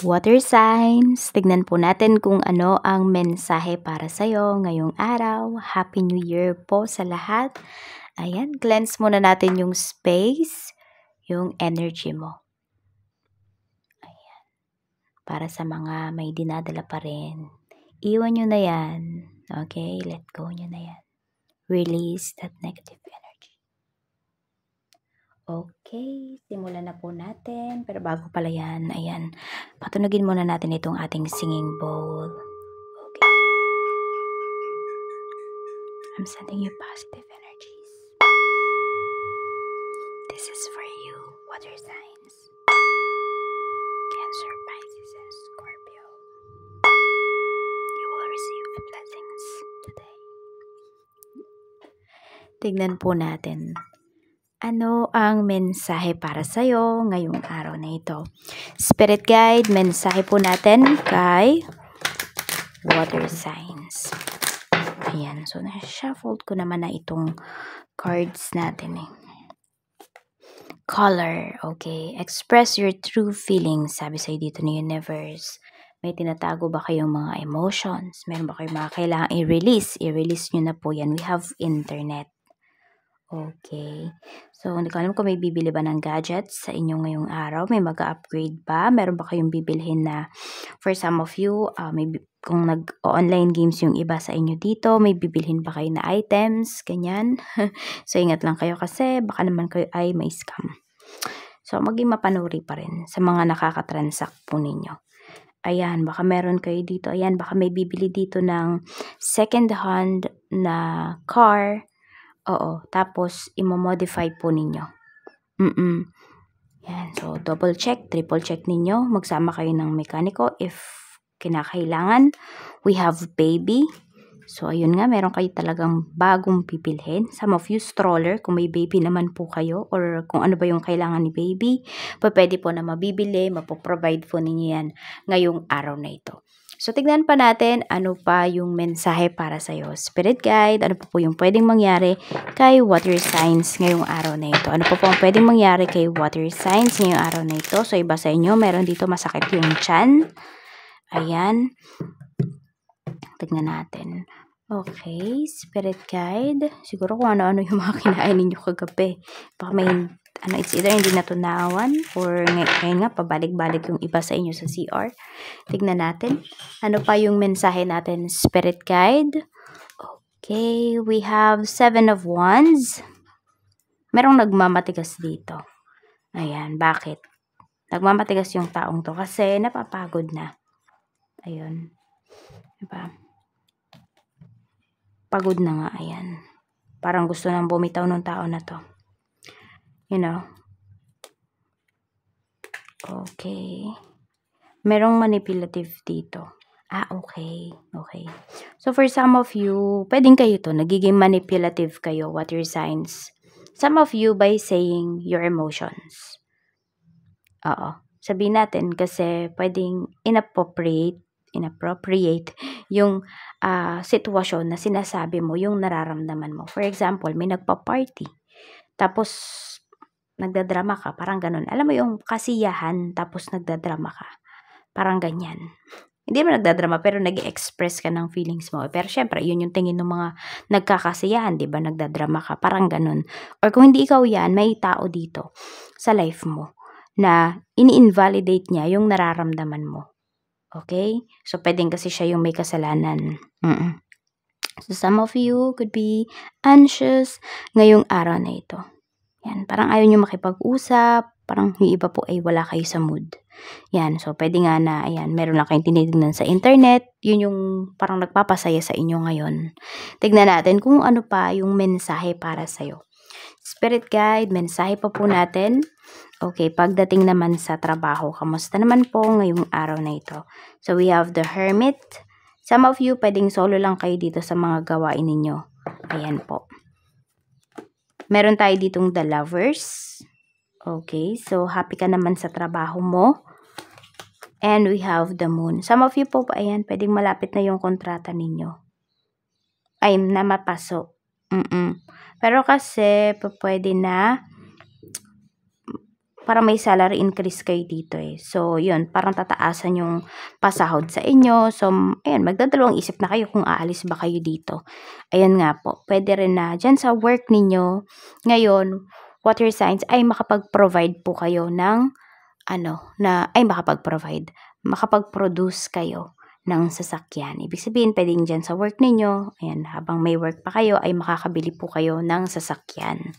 Water signs, tignan po natin kung ano ang mensahe para sa'yo ngayong araw. Happy New Year po sa lahat. Ayan, cleanse muna natin yung space, yung energy mo. Ayan. Para sa mga may dinadala pa rin. Iwan nyo na yan. Okay, let go nyo na yan. Release that negative energy. Okay, simulan na po natin. Pero bago pala yan, ayan, patunugin muna natin itong ating singing bowl. Okay. I'm sending you positive energies. This is for you, water signs. Cancer, Pisces, and Scorpio. You will receive blessings today. Tignan po natin ano ang mensahe para sa'yo ngayong araw na ito? Spirit Guide, mensahe po natin kay Water Signs. Ayan, so na-shuffled ko naman na itong cards natin eh. Color, okay. Express your true feelings, sabi sa'yo dito ng Universe. May tinatago ba kayong mga emotions? Meron ba kayong mga kailangan i-release? I-release nyo na po yan. We have internet. Okay. So, hindi ko alam kung may bibili ba ng gadgets sa inyo ngayong araw. May mag upgrade ba? Meron ba kayong bibilhin na for some of you, uh, may, kung nag-online games yung iba sa inyo dito, may bibilhin ba kayo na items? Ganyan. so, ingat lang kayo kasi baka naman kayo ay may scam. So, maging mapanuri pa rin sa mga nakakatransact po ninyo. Ayan, baka meron kayo dito. Ayan, baka may bibili dito ng second-hand na car Oo, tapos imo-modify po ninyo. Mm. Yan, so double check, triple check ninyo. Magsama kayo ng mekaniko if kinakailangan. We have baby. So, ayun nga, meron kayo talagang bagong pipilhin. Some of you stroller, kung may baby naman po kayo, or kung ano ba yung kailangan ni baby, pa pwede po na mabibili, mapoprovide po ninyo yan ngayong araw na ito. So, tignan pa natin ano pa yung mensahe para sa'yo. Spirit guide, ano pa po yung pwedeng mangyari kay water signs ngayong araw na ito. Ano pa po, ang pwedeng mangyari kay water signs ngayong araw na ito. So, iba sa inyo, meron dito masakit yung chan. Ayan. Tignan natin. Okay, spirit guide. Siguro kung ano-ano yung mga kinain ninyo kagabi. Baka may ano, it's either hindi natunawan or ngay ngayon nga, pabalik-balik yung iba sa inyo sa CR. Tignan natin. Ano pa yung mensahe natin? Spirit guide. Okay, we have seven of wands. Merong nagmamatigas dito. Ayan, bakit? Nagmamatigas yung taong to kasi napapagod na. Ayun. Diba? Pagod na nga, ayan. Ayan parang gusto nang bumitaw ng tao na to you know. Okay. Merong manipulative dito. Ah, okay. Okay. So, for some of you, pwedeng kayo to, nagiging manipulative kayo, what your signs. Some of you by saying your emotions. Oo. Sabihin natin kasi pwedeng inappropriate, inappropriate yung uh, sitwasyon na sinasabi mo, yung nararamdaman mo. For example, may nagpa-party. Tapos, nagdadrama ka, parang ganun. Alam mo yung kasiyahan, tapos nagdadrama ka. Parang ganyan. Hindi mo nagdadrama, pero nag express ka ng feelings mo. Pero syempre, yun yung tingin ng mga nagkakasiyahan, di ba? Nagdadrama ka, parang ganun. Or kung hindi ikaw yan, may tao dito sa life mo na ini-invalidate niya yung nararamdaman mo. Okay? So, pwedeng kasi siya yung may kasalanan. Mm-mm. So, some of you could be anxious ngayong araw na ito. Yan, parang ayaw nyo makipag-usap, parang yung iba po ay wala kayo sa mood. Yan, so pwede nga na, ayan, meron lang kayong tinitignan sa internet, yun yung parang nagpapasaya sa inyo ngayon. Tignan natin kung ano pa yung mensahe para sa'yo. Spirit guide, mensahe pa po natin. Okay, pagdating naman sa trabaho, kamusta naman po ngayong araw na ito? So we have the hermit. Some of you, pwedeng solo lang kayo dito sa mga gawain ninyo. Ayan po. Meron tayo ditong the lovers. Okay, so happy ka naman sa trabaho mo. And we have the moon. Some of you po, ayan, pwedeng malapit na yung kontrata ninyo. Ay, na mapasok. Mm -mm. Pero kasi, pwede na para may salary increase kayo dito eh. So, yun, parang tataasan yung pasahod sa inyo. So, ayun, magdadalawang isip na kayo kung aalis ba kayo dito. Ayun nga po, pwede rin na dyan sa work ninyo, ngayon, water signs ay makapag-provide po kayo ng ano, na ay makapag-provide, makapag-produce kayo ng sasakyan. Ibig sabihin, pwedeng dyan sa work ninyo, ayan, habang may work pa kayo, ay makakabili po kayo ng sasakyan.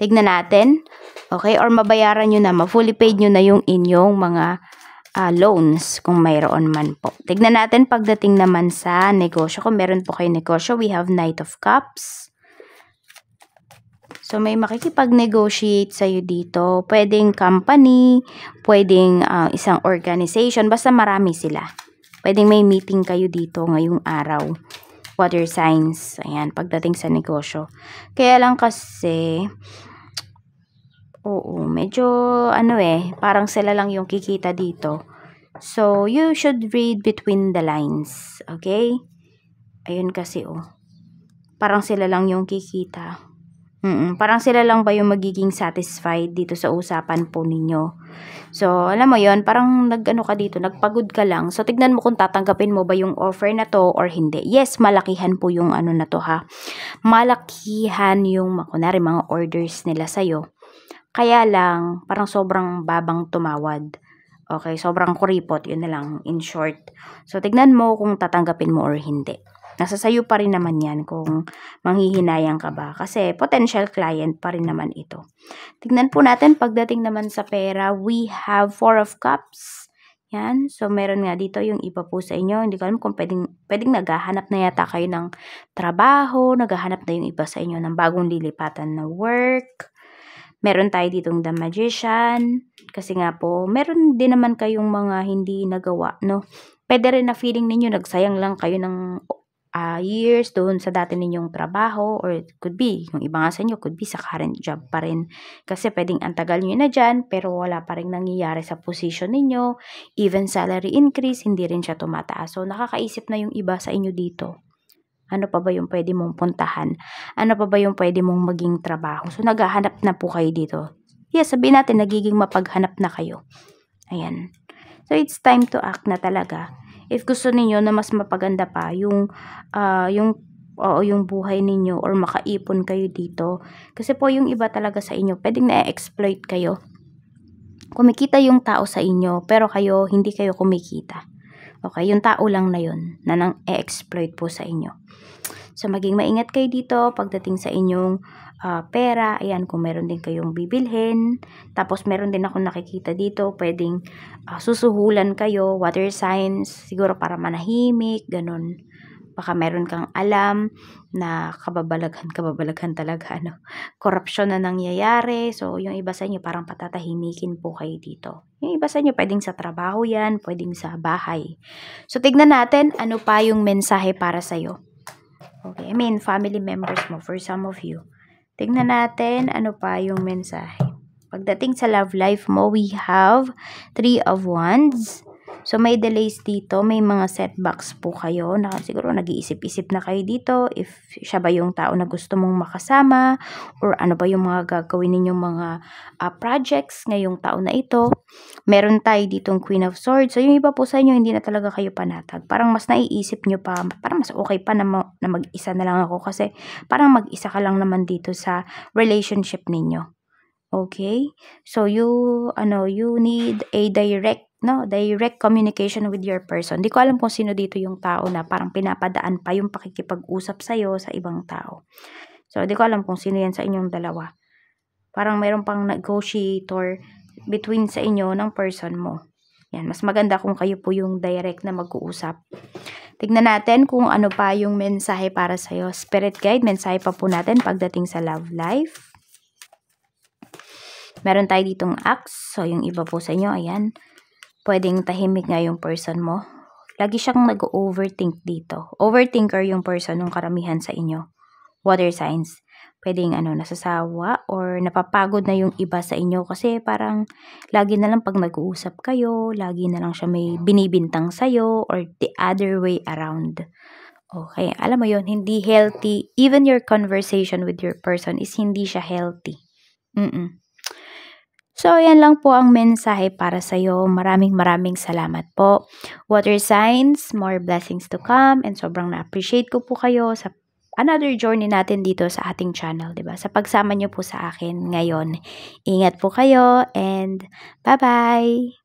Tignan natin. Okay? Or mabayaran nyo na, ma-fully paid nyo na yung inyong mga uh, loans kung mayroon man po. Tignan natin pagdating naman sa negosyo. Kung meron po kayo negosyo, we have Knight of Cups. So, may makikipag-negotiate sa'yo dito. Pwedeng company, pwedeng uh, isang organization, basta marami sila. Pwedeng may meeting kayo dito ngayong araw. Water signs, ayan, pagdating sa negosyo. Kaya lang kasi, Oo, medyo ano eh, parang sila lang yung kikita dito. So, you should read between the lines. Okay? Ayun kasi oh. Parang sila lang yung kikita. Mm, mm Parang sila lang ba yung magiging satisfied dito sa usapan po ninyo. So, alam mo yon parang nagano ka dito, nagpagod ka lang. So, tignan mo kung tatanggapin mo ba yung offer na to or hindi. Yes, malakihan po yung ano na to ha. Malakihan yung, kunwari, mga orders nila sa'yo. Kaya lang, parang sobrang babang tumawad. Okay, sobrang kuripot, yun na lang, in short. So, tignan mo kung tatanggapin mo or hindi. Nasa sayo pa rin naman yan kung manghihinayang ka ba. Kasi potential client pa rin naman ito. Tignan po natin pagdating naman sa pera, we have four of cups. Yan. So, meron nga dito yung iba po sa inyo. Hindi ko alam kung pwedeng, pwedeng naghahanap na yata kayo ng trabaho, naghahanap na yung iba sa inyo ng bagong lilipatan na work. Meron tayo ditong The Magician. Kasi nga po, meron din naman kayong mga hindi nagawa, no? Pwede rin na feeling ninyo nagsayang lang kayo ng uh, years doon sa dati ninyong trabaho or could be, yung iba nga sa inyo, could be sa current job pa rin. Kasi pwedeng antagal nyo na dyan, pero wala pa rin nangyayari sa position ninyo. Even salary increase, hindi rin siya tumataas. So, nakakaisip na yung iba sa inyo dito. Ano pa ba yung pwede mong puntahan? Ano pa ba yung pwede mong maging trabaho? So, naghahanap na po kayo dito. Yes, sabihin natin, nagiging mapaghanap na kayo. Ayan. So, it's time to act na talaga. If gusto niyo na mas mapaganda pa yung, uh, yung oo yung buhay ninyo or makaipon kayo dito. Kasi po yung iba talaga sa inyo, pwedeng na-exploit kayo. Kumikita yung tao sa inyo, pero kayo, hindi kayo kumikita. Okay, yung tao lang na yun na nang e-exploit po sa inyo. So, maging maingat kayo dito pagdating sa inyong uh, pera. Ayan, kung meron din kayong bibilhin. Tapos, meron din ako nakikita dito. Pwedeng uh, susuhulan kayo, water signs, siguro para manahimik, ganun baka meron kang alam na kababalaghan, kababalaghan talaga, ano, korupsyon na nangyayari. So, yung iba sa inyo, parang patatahimikin po kayo dito. Yung iba sa inyo, pwedeng sa trabaho yan, pwedeng sa bahay. So, tignan natin ano pa yung mensahe para sa'yo. Okay, I mean, family members mo, for some of you. Tignan natin ano pa yung mensahe. Pagdating sa love life mo, we have Three of Wands, So, may delays dito, may mga setbacks po kayo na siguro nag-iisip-isip na kayo dito if siya ba yung tao na gusto mong makasama or ano ba yung mga gagawin ninyong mga uh, projects ngayong taon na ito. Meron tayo ditong Queen of Swords. So, yung iba po sa inyo, hindi na talaga kayo panatag. Parang mas naiisip nyo pa, parang mas okay pa na, ma- na mag-isa na lang ako kasi parang mag-isa ka lang naman dito sa relationship ninyo. Okay? So, you, ano, you need a direct no, direct communication with your person. Hindi ko alam kung sino dito yung tao na parang pinapadaan pa yung pakikipag-usap sa'yo sa ibang tao. So, hindi ko alam kung sino yan sa inyong dalawa. Parang mayroon pang negotiator between sa inyo ng person mo. Yan, mas maganda kung kayo po yung direct na mag-uusap. Tignan natin kung ano pa yung mensahe para sa'yo. Spirit guide, mensahe pa po natin pagdating sa love life. Meron tayo ditong axe. So, yung iba po sa inyo, ayan. Ayan pwedeng tahimik nga yung person mo. Lagi siyang nag-overthink dito. Overthinker yung person ng karamihan sa inyo. Water signs. Pwedeng ano, nasasawa or napapagod na yung iba sa inyo kasi parang lagi na lang pag nag-uusap kayo, lagi na lang siya may binibintang sa'yo or the other way around. Okay, alam mo yon hindi healthy. Even your conversation with your person is hindi siya healthy. Mm-mm. So, ayan lang po ang mensahe para sa iyo. Maraming maraming salamat po. Water signs, more blessings to come. And sobrang na-appreciate ko po kayo sa another journey natin dito sa ating channel, 'di ba? Sa pagsama niyo po sa akin ngayon. Ingat po kayo and bye-bye.